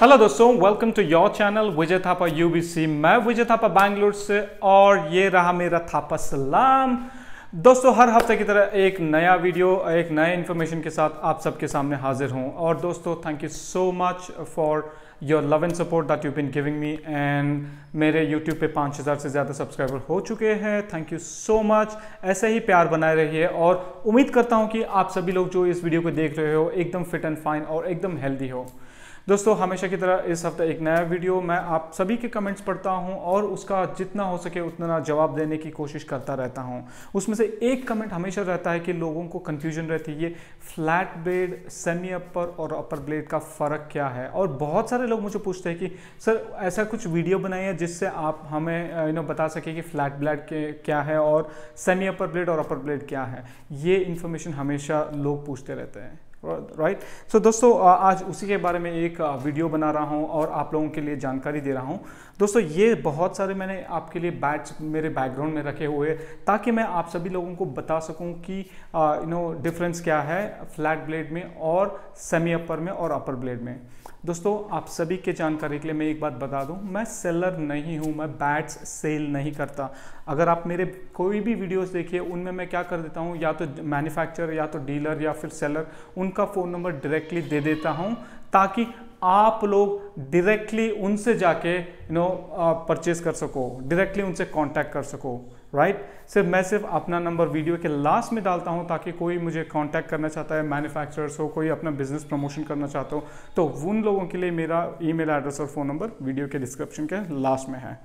Hello दोस्तों welcome to your channel Vijay Thapa UBC मैं विजय थापा बैंगलोर से और ये रहा मेरा थापा सलाम दोस्तों हर हफ्ते की तरह एक नया वीडियो एक नए इन्फॉर्मेशन के साथ आप सबके सामने हाजिर हूँ और दोस्तों thank you so much for your love and support that you been giving me and मेरे यूट्यूब पे 5000 से ज़्यादा सब्सक्राइबर हो चुके हैं थैंक यू सो मच ऐसे ही प्यार बनाए रहिए और उम्मीद करता हूँ कि आप सभी लोग जो इस वीडियो को देख रहे हो एकदम फिट एंड फाइन और एकदम हेल्दी हो दोस्तों हमेशा की तरह इस हफ्ते एक नया वीडियो मैं आप सभी के कमेंट्स पढ़ता हूं और उसका जितना हो सके उतना जवाब देने की कोशिश करता रहता हूं उसमें से एक कमेंट हमेशा रहता है कि लोगों को कन्फ्यूजन रहती है ये फ्लैट ब्लेड सेमी अपर और अपर ब्लेड का फ़र्क क्या है और बहुत सारे लोग मुझे पूछते हैं कि सर ऐसा कुछ वीडियो बनाइए जिससे आप हमें यू नो बता सके कि फ्लैट ब्लेड क्या है और सेमी अपर ब्लेड और अपर ब्लेड क्या है ये इन्फॉर्मेशन हमेशा लोग पूछते रहते हैं राइट सो so, दोस्तों आज उसी के बारे में एक वीडियो बना रहा हूँ और आप लोगों के लिए जानकारी दे रहा हूँ दोस्तों ये बहुत सारे मैंने आपके लिए बैट्स मेरे बैकग्राउंड में रखे हुए ताकि मैं आप सभी लोगों को बता सकूँ कि यू नो डिफरेंस क्या है फ्लैट ब्लेड में और सेमी अपर में और अपर ब्लेड में दोस्तों आप सभी के जानकारी के लिए मैं एक बात बता दूं मैं सेलर नहीं हूं मैं बैट्स सेल नहीं करता अगर आप मेरे कोई भी वीडियोस देखिए उनमें मैं क्या कर देता हूं या तो मैन्युफैक्चरर या तो डीलर या फिर सेलर उनका फ़ोन नंबर डायरेक्टली दे देता हूं ताकि आप लोग डायरेक्टली उनसे जाके यू नो परचेज़ कर सको डायरेक्टली उनसे कॉन्टैक्ट कर सको राइट right? सिर्फ मैं सिर्फ अपना नंबर वीडियो के लास्ट में डालता हूं ताकि कोई मुझे कांटेक्ट करना चाहता है मैन्युफैक्चरर्स हो कोई अपना बिजनेस प्रमोशन करना चाहता हो तो उन लोगों के लिए मेरा ईमेल एड्रेस और फ़ोन नंबर वीडियो के डिस्क्रिप्शन के लास्ट में है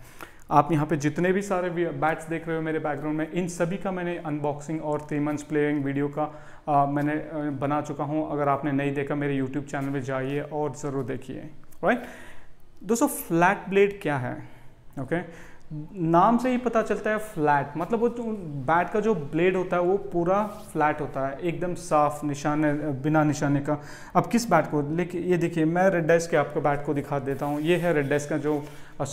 आप यहाँ पे जितने भी सारे बैट्स देख रहे हो मेरे बैकग्राउंड में इन सभी का मैंने अनबॉक्सिंग और थ्री मंथ्स प्लेइंग वीडियो का आ, मैंने बना चुका हूँ अगर आपने नहीं देखा मेरे यूट्यूब चैनल में जाइए और ज़रूर देखिए राइट दोस्तों फ्लैट ब्लेड क्या है ओके okay? नाम से ही पता चलता है फ्लैट मतलब वो बैट का जो ब्लेड होता है वो पूरा फ्लैट होता है एकदम साफ निशाने बिना निशाने का अब किस बैट को लेकिन ये देखिए मैं रेड डेस्क के आपको बैट को दिखा देता हूँ ये है रेड डेस्क का जो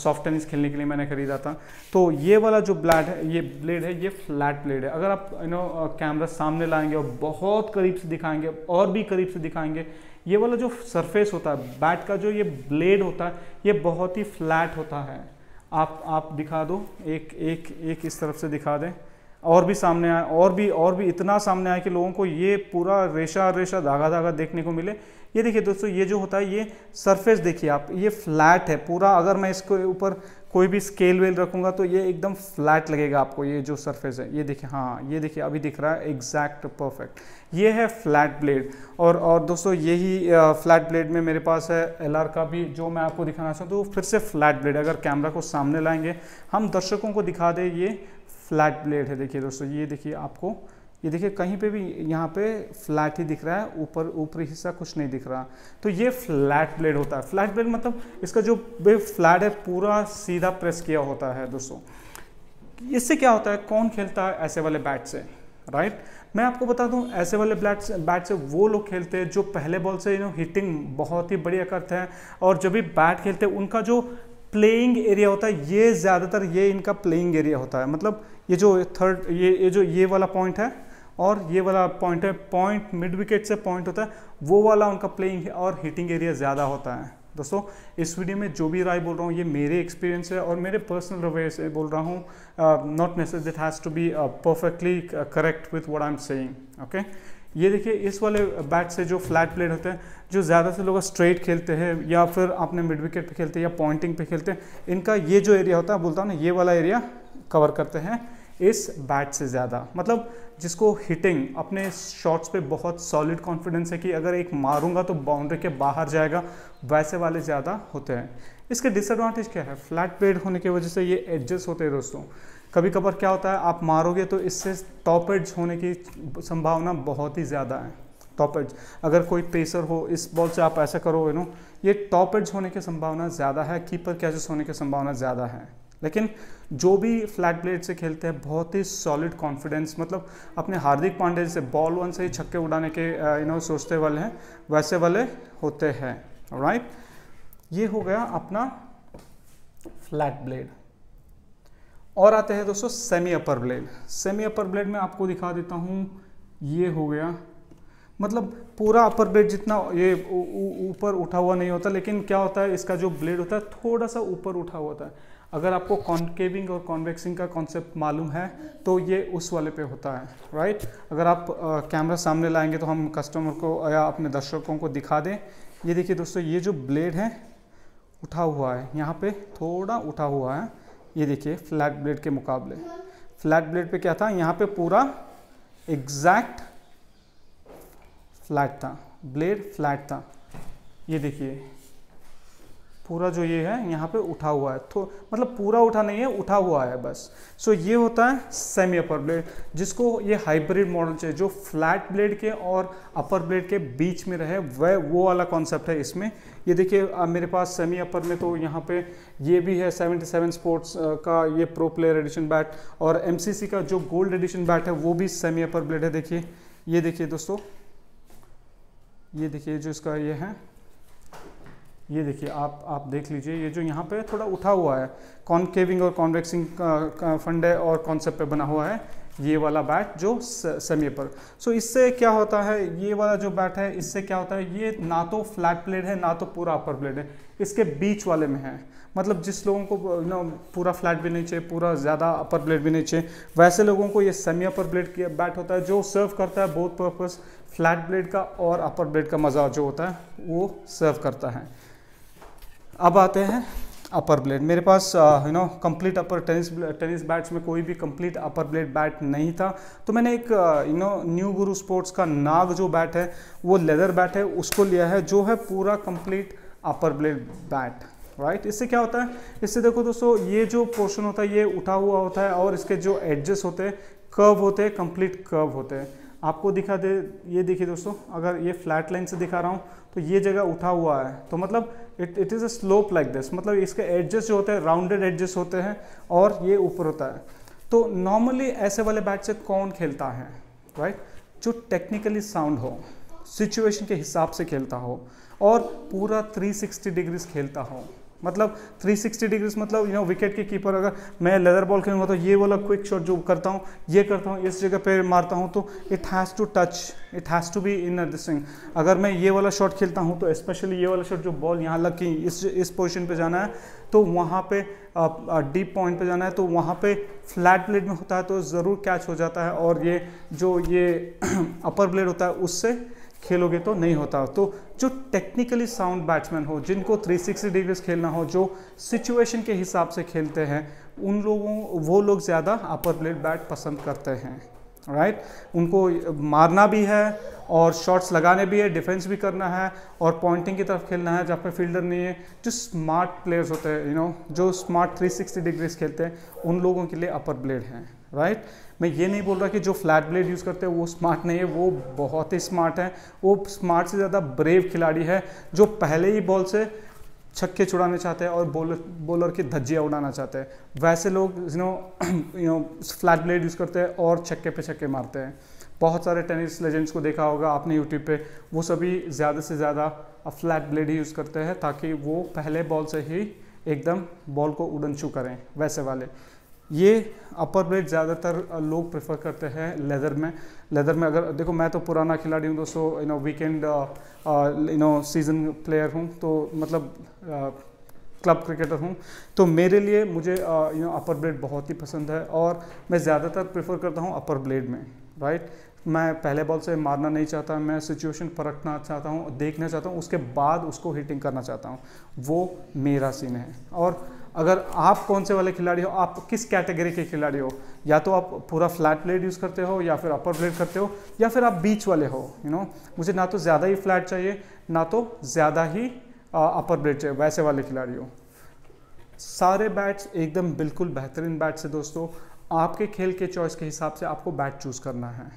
सॉफ्ट टेनिस खेलने के लिए मैंने खरीदा था तो ये वाला जो ब्लैड है ये ब्लेड है ये फ्लैट ब्लेड है अगर आप यू नो कैमरा सामने लाएंगे और बहुत करीब से दिखाएंगे और भी करीब से दिखाएंगे ये वाला जो सरफेस होता है बैट का जो ये ब्लेड होता है ये बहुत ही फ्लैट होता है आप आप दिखा दो एक एक एक इस तरफ से दिखा दें और भी सामने आए और भी और भी इतना सामने आए कि लोगों को ये पूरा रेशा रेशा धागा धागा देखने को मिले ये देखिए दोस्तों ये जो होता है ये सरफेस देखिए आप ये फ्लैट है पूरा अगर मैं इसके ऊपर कोई भी स्केल वेल रखूंगा तो ये एकदम फ्लैट लगेगा आपको ये जो सरफेस है ये देखिए हाँ ये देखिए अभी दिख रहा है एग्जैक्ट परफेक्ट ये है फ्लैट ब्लेड और और दोस्तों यही फ्लैट ब्लेड में मेरे पास है एल का भी जो मैं आपको दिखाना चाहता हूँ तो फिर से फ्लैट ब्लेड अगर कैमरा को सामने लाएंगे हम दर्शकों को दिखा दें ये फ्लैट ब्लेड है देखिए दोस्तों ये देखिए आपको ये देखिए कहीं पे भी यहाँ पे फ्लैट ही दिख रहा है ऊपर ऊपरी हिस्सा कुछ नहीं दिख रहा तो ये फ्लैट ब्लेड होता है फ्लैट ब्लेड मतलब इसका जो फ्लैट है पूरा सीधा प्रेस किया होता है दोस्तों इससे क्या होता है कौन खेलता है ऐसे वाले बैट से राइट मैं आपको बता दूं ऐसे वाले बैट से बैट से वो लोग खेलते हैं जो पहले बॉल से यू नो हिटिंग बहुत ही बढ़िया करते हैं और जब भी बैट खेलते हैं उनका जो प्लेइंग एरिया होता है ये ज़्यादातर ये इनका प्लेइंग एरिया होता है मतलब ये जो थर्ड ये ये जो ये वाला पॉइंट है और ये वाला पॉइंट है पॉइंट मिड विकेट से पॉइंट होता है वो वाला उनका प्लेइंग और हिटिंग एरिया ज़्यादा होता है दोस्तों इस वीडियो में जो भी राय बोल रहा हूँ ये मेरे एक्सपीरियंस है और मेरे पर्सनल रवे से बोल रहा हूँ not necessarily it has to be perfectly correct with what I am saying okay ये देखिए इस वाले बैट से जो फ्लैट प्लेट होते हैं जो ज़्यादा से लोग स्ट्रेट खेलते हैं या फिर अपने मिड विकेट पर खेलते हैं या पॉइंटिंग पे खेलते हैं इनका ये जो एरिया होता है बोलता हूँ ना ये वाला एरिया कवर करते हैं इस बैट से ज़्यादा मतलब जिसको हिटिंग अपने शॉट्स पे बहुत सॉलिड कॉन्फिडेंस है कि अगर एक मारूंगा तो बाउंड्री के बाहर जाएगा वैसे वाले ज़्यादा होते हैं इसके डिसएडवांटेज क्या है फ्लैट पेड होने की वजह से ये एडजस्ट होते हैं दोस्तों कभी कभार क्या होता है आप मारोगे तो इससे टॉप एड्स होने की संभावना बहुत ही ज़्यादा है टॉप एड्स अगर कोई पेसर हो इस बॉल से आप ऐसा करो यू नो ये टॉप एड्स होने की संभावना ज़्यादा है कीपर कैचेस होने की संभावना ज़्यादा है लेकिन जो भी फ्लैट ब्लेड से खेलते हैं बहुत ही सॉलिड कॉन्फिडेंस मतलब अपने हार्दिक पांडे से बॉल वन से ही छक्के उड़ाने के यू uh, नो सोचते वाले हैं वैसे वाले होते हैं राइट ये हो गया अपना फ्लैट ब्लेड और आते हैं दोस्तों semi upper blade semi upper blade में आपको दिखा देता हूँ ये हो गया मतलब पूरा अपर ब्लेड जितना ये ऊपर उठा हुआ नहीं होता लेकिन क्या होता है इसका जो ब्लेड होता है थोड़ा सा ऊपर उठा हुआ होता है अगर आपको कॉन्केविंग और कॉन्वेक्सिंग का कॉन्सेप्ट मालूम है तो ये उस वाले पे होता है राइट अगर आप कैमरा सामने लाएंगे तो हम कस्टमर को या अपने दर्शकों को दिखा दें ये देखिए दोस्तों ये जो ब्लेड है उठा हुआ है यहाँ पे थोड़ा उठा हुआ है ये देखिए फ्लैट ब्लेड के मुकाबले फ्लैट ब्लेड पे क्या था यहाँ पे पूरा एग्जैक्ट फ्लैट था ब्लेड फ्लैट था ये देखिए पूरा जो ये है यहाँ पे उठा हुआ है तो मतलब पूरा उठा नहीं है उठा हुआ है बस सो so, ये होता है सेमी अपर ब्लेड जिसको ये हाइब्रिड मॉडल चाहिए जो फ्लैट ब्लेड के और अपर ब्लेड के बीच में रहे वह वो वाला कॉन्सेप्ट है इसमें ये देखिए मेरे पास सेमी अपर में तो यहाँ पे ये भी है 77 स्पोर्ट्स का ये प्रो प्लेयर एडिशन बैट और एम का जो गोल्ड एडिशन बैट है वो भी सेमी अपर ब्लेड है देखिए ये देखिए दोस्तों ये देखिए जो इसका ये है ये देखिए आप आप देख लीजिए ये जो यहाँ पे थोड़ा उठा हुआ है कॉनकेविंग और कॉन्वेक्सिंग फंड है और कॉन्सेप्ट पे बना हुआ है ये वाला बैट जो सेमी पर सो so, इससे क्या होता है ये वाला जो बैट है इससे क्या होता है ये ना तो फ्लैट ब्लेड है ना तो पूरा अपर ब्लेड है इसके बीच वाले में है मतलब जिस लोगों को ना पूरा फ्लैट भी नहीं चाहिए पूरा ज़्यादा अपर ब्लेड भी नहीं चाहिए वैसे लोगों को ये सेमी अपर ब्लेड बैट होता है जो सर्व करता है बोथ पर्पज़ फ्लैट ब्लेड का और अपर ब्लेड का मज़ा जो होता है वो सर्व करता है अब आते हैं अपर ब्लेड मेरे पास you know complete upper tennis tennis bats में कोई भी कंप्लीट अपर ब्लेड बैट नहीं था तो मैंने एक you know new Guru sports का नाग जो बैट है वो लेदर बैट है उसको लिया है जो है पूरा complete upper blade bat right इससे क्या होता है इससे देखो दोस्तों ये जो पोर्शन होता है ये उठा हुआ होता है और इसके जो एडजस्ट होते हैं कर्व होते हैं कंप्लीट कर्व होते हैं आपको दिखा दे ये देखिए दोस्तों अगर ये फ्लैट लाइन से दिखा रहा हूँ तो ये जगह उठा हुआ है तो मतलब it it is a slope like this मतलब इसके एडजस्ट जो होते हैं राउंडेड एडजस्ट होते हैं और ये ऊपर होता है तो नॉर्मली ऐसे वाले बैट से कौन खेलता है राइट जो टेक्निकली साउंड हो सिचुएशन के हिसाब से खेलता हो और पूरा 360 डिग्रीज खेलता हो मतलब 360 डिग्रीज मतलब यू नो विकेट के कीपर अगर मैं लेदर बॉल खेलूँगा तो ये वाला क्विक शॉट जो करता हूँ ये करता हूँ इस जगह पे मारता हूँ तो it has to touch it has to be in this thing अगर मैं ये वाला शॉट खेलता हूँ तो स्पेशली ये वाला शॉट जो बॉल यहाँ लग के इस इस पोजिशन पर जाना है तो वहाँ पे डीप पॉइंट पे जाना है तो वहाँ पे फ्लैट ब्लेड तो में होता है तो ज़रूर कैच हो जाता है और ये जो ये अपर ब्लेड होता है उससे खेलोगे तो नहीं होता तो जो टेक्निकली साउंड बैट्समैन हो जिनको 360 डिग्रीज खेलना हो जो सिचुएशन के हिसाब से खेलते हैं उन लोगों वो लोग ज़्यादा अपर प्लेट बैट पसंद करते हैं राइट right? उनको मारना भी है और शॉट्स लगाने भी है डिफेंस भी करना है और पॉइंटिंग की तरफ खेलना है जहाँ पे फील्डर नहीं है जो स्मार्ट प्लेयर्स होते हैं यू नो जो स्मार्ट 360 डिग्रीज खेलते हैं उन लोगों के लिए अपर ब्लेड हैं राइट right? मैं ये नहीं बोल रहा कि जो फ्लैट ब्लेड यूज़ करते हैं वो स्मार्ट नहीं है वो बहुत ही स्मार्ट है वो स्मार्ट से ज़्यादा ब्रेव खिलाड़ी है जो पहले ही बॉल से छक्के छुड़ाने चाहते हैं और बॉलर बॉलर की धज्जियाँ उड़ाना चाहते हैं वैसे लोग you know you know flat blade use करते हैं और छक्के पे छक्के मारते हैं बहुत सारे टेनिस लेजेंड्स को देखा होगा आपने यूट्यूब पे वो सभी ज़्यादा से ज़्यादा फ्लैट ब्लेड ही यूज़ करते हैं ताकि वो पहले बॉल से ही एकदम बॉल को उड़न छू करें वैसे वाले ये अपर ब्लेड ज़्यादातर लोग प्रेफर करते हैं लेदर में लेदर में अगर देखो मैं तो पुराना खिलाड़ी हूँ दोस्तों you know weekend you know season player हूँ तो मतलब क्लब क्रिकेटर हूँ तो मेरे लिए मुझे यू नो अपर ब्लेड बहुत ही पसंद है और मैं ज़्यादातर प्रेफर करता हूँ अपर ब्लेड में राइट मैं पहले बॉल से मारना नहीं चाहता मैं सिचुएशन परखना चाहता हूँ देखना चाहता हूँ उसके बाद उसको हिटिंग करना चाहता हूँ वो मेरा सीन है और अगर आप कौन से वाले खिलाड़ी हो आप किस कैटेगरी के खिलाड़ी हो या तो आप पूरा फ्लैट ब्लेड यूज़ करते हो या फिर अपर ब्लेड करते हो या फिर आप बीच वाले हो यू you नो know? मुझे ना तो ज़्यादा ही फ्लैट चाहिए ना तो ज़्यादा ही अपर ब्लेड चाहिए वैसे वाले खिलाड़ी हो सारे बैट्स एकदम बिल्कुल बेहतरीन बैट्स है दोस्तों आपके खेल के चॉइस के हिसाब से आपको बैट चूज़ करना है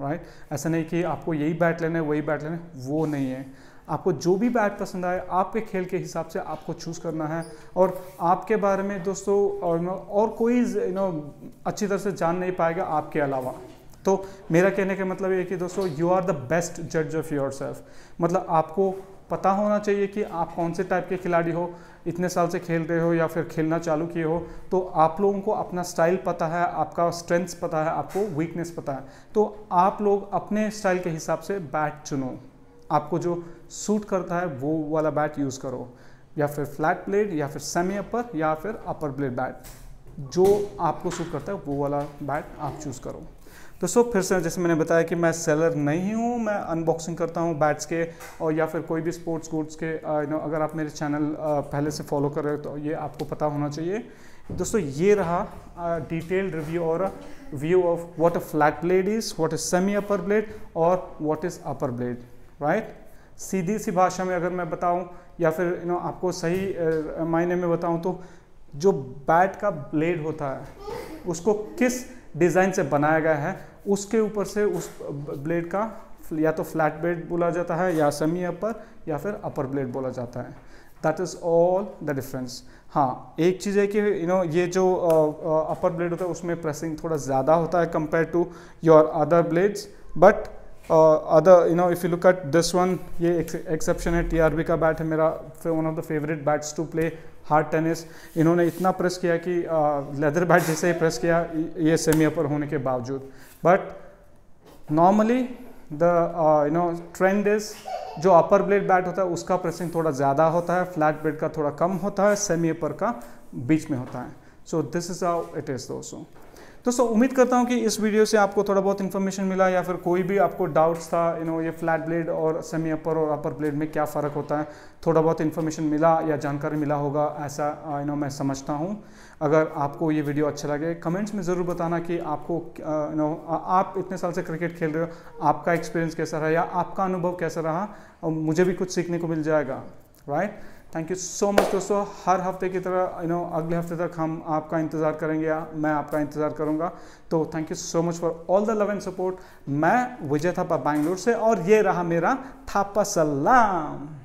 राइट ऐसा नहीं कि आपको यही बैट लेना है वही बैट लेना है वो नहीं है आपको जो भी बैट पसंद आए आपके खेल के हिसाब से आपको चूज़ करना है और आपके बारे में दोस्तों और, और कोई यू नो अच्छी तरह से जान नहीं पाएगा आपके अलावा तो मेरा कहने का मतलब ये कि दोस्तों यू आर द बेस्ट जज ऑफ योर सेल्फ मतलब आपको पता होना चाहिए कि आप कौन से टाइप के खिलाड़ी हो इतने साल से खेल रहे हो या फिर खेलना चालू किए हो तो आप लोगों को अपना स्टाइल पता है आपका स्ट्रेंथ्स पता है आपको वीकनेस पता है तो आप लोग अपने स्टाइल के हिसाब से बैट चुनो आपको जो सूट करता है वो वाला बैट यूज़ करो या फिर फ्लैट ब्लेड या फिर सेमी अपर या फिर अपर ब्लेड बैट जो आपको सूट करता है वो वाला बैट आप चूज़ करो दोस्तों फिर से जैसे मैंने बताया कि मैं सेलर नहीं हूँ मैं अनबॉक्सिंग करता हूँ बैट्स के और या फिर कोई भी स्पोर्ट्स गुड्स के यू uh, नो अगर आप मेरे चैनल uh, पहले से फॉलो कर रहे हो तो ये आपको पता होना चाहिए दोस्तों ये रहा डिटेल्ड uh, रिव्यू और view of what a flat blade is what is semi upper blade और what is upper blade right सीधी सी भाषा में अगर मैं बताऊं या फिर यू नो आपको सही मायने में बताऊं तो जो बैट का ब्लेड होता है उसको किस डिज़ाइन से बनाया गया है उसके ऊपर से उस ब्लेड का या तो फ्लैट ब्लेड बोला जाता है या सेमी अपर या फिर अपर ब्लेड बोला जाता है that is all the difference हाँ एक चीज़ है कि यू नो ये जो अपर ब्लेड होता है उसमें प्रेसिंग थोड़ा ज़्यादा होता है compare to your other blades but other you know if you look at this one ये एक्सेप्शन है टीआरबी का बैट है मेरा one of the favourite bats to play hard tennis इन्होंने इतना प्रेस किया कि लेदर uh, बैट जैसे ही प्रेस किया ये सेमी अपर होने के बावजूद but normally the you know trend is जो अपर ब्लेड बैट होता है उसका प्रेसिंग थोड़ा ज़्यादा होता है फ्लैट ब्लेड का थोड़ा कम होता है सेमी अपर का बीच में होता है so this is how it is दोस्तों दोस्तों उम्मीद करता हूँ कि इस वीडियो से आपको थोड़ा बहुत इन्फॉर्मेशन मिला या फिर कोई भी आपको डाउट्स था यू नो ये फ्लैट ब्लेड और सेमी अपर और अपर ब्लेड में क्या फ़र्क होता है थोड़ा बहुत इन्फॉर्मेशन मिला या जानकारी मिला होगा ऐसा यू uh, नो मैं समझता हूँ अगर आपको ये वीडियो अच्छा लगे कमेंट्स में ज़रूर बताना कि आपको यू uh, नो आप इतने साल से क्रिकेट खेल रहे हो आपका एक्सपीरियंस कैसा रहा या आपका अनुभव कैसा रहा और मुझे भी कुछ सीखने को मिल जाएगा right thank you so much दोस्तों हर हफ्ते की तरह यू नो अगले हफ्ते तक हम आपका इंतज़ार करेंगे या मैं आपका इंतज़ार करूंगा तो thank you so much for all the love and support मैं विजय थापा बैंगलोर से और ये रहा मेरा थापा सलाम